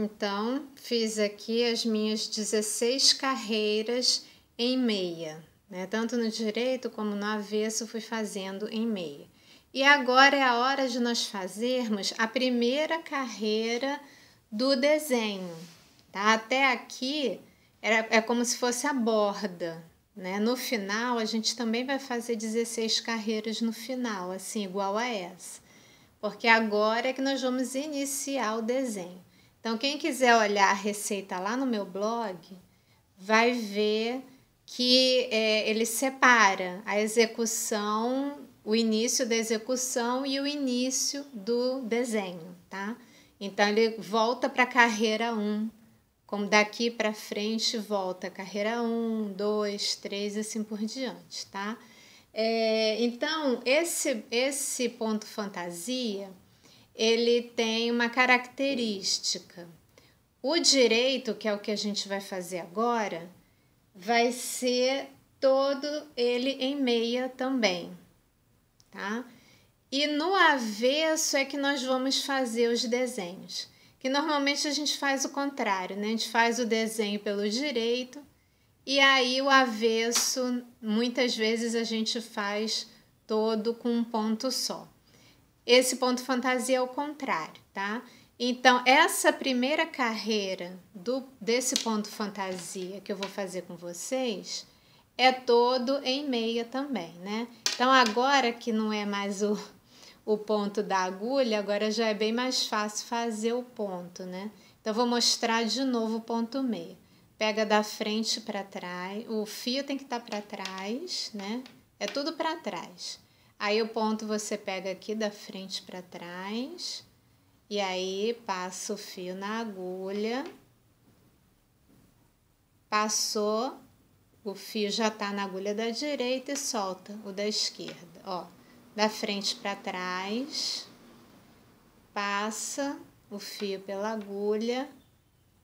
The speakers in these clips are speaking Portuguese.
Então, fiz aqui as minhas 16 carreiras em meia, né? Tanto no direito como no avesso, fui fazendo em meia. E agora é a hora de nós fazermos a primeira carreira do desenho, tá? Até aqui era, é como se fosse a borda, né? No final, a gente também vai fazer 16 carreiras no final, assim, igual a essa, porque agora é que nós vamos iniciar o desenho. Então, quem quiser olhar a receita lá no meu blog, vai ver que é, ele separa a execução, o início da execução e o início do desenho, tá? Então, ele volta para a carreira 1, como daqui para frente volta carreira 1, 2, 3 e assim por diante, tá? É, então, esse, esse ponto fantasia ele tem uma característica. O direito, que é o que a gente vai fazer agora, vai ser todo ele em meia também, tá? E no avesso é que nós vamos fazer os desenhos, que normalmente a gente faz o contrário, né? A gente faz o desenho pelo direito e aí o avesso, muitas vezes a gente faz todo com um ponto só. Esse ponto fantasia é o contrário, tá? Então, essa primeira carreira do, desse ponto fantasia que eu vou fazer com vocês é todo em meia também, né? Então, agora que não é mais o, o ponto da agulha, agora já é bem mais fácil fazer o ponto, né? Então, vou mostrar de novo o ponto meia. Pega da frente para trás, o fio tem que estar tá para trás, né? É tudo para trás. Aí o ponto você pega aqui da frente para trás e aí passa o fio na agulha. Passou, o fio já tá na agulha da direita e solta o da esquerda, ó. Da frente para trás, passa o fio pela agulha,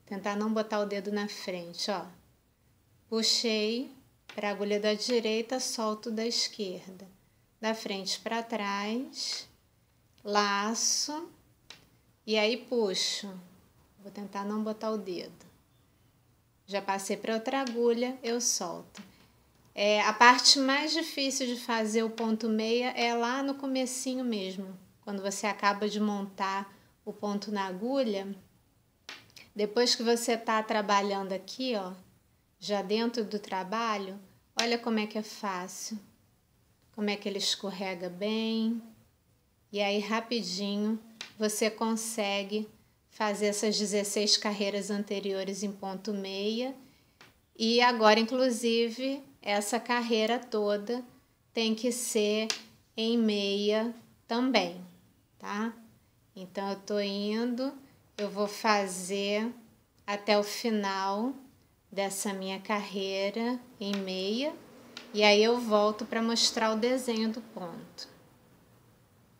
tentar não botar o dedo na frente, ó. Puxei para a agulha da direita, solto da esquerda da frente para trás, laço e aí puxo. Vou tentar não botar o dedo. Já passei para outra agulha, eu solto. É, a parte mais difícil de fazer o ponto meia é lá no comecinho mesmo, quando você acaba de montar o ponto na agulha. Depois que você está trabalhando aqui, ó, já dentro do trabalho, olha como é que é fácil como é que ele escorrega bem. E aí, rapidinho, você consegue fazer essas 16 carreiras anteriores em ponto meia. E agora, inclusive, essa carreira toda tem que ser em meia também, tá? Então, eu tô indo, eu vou fazer até o final dessa minha carreira em meia. E aí eu volto para mostrar o desenho do ponto.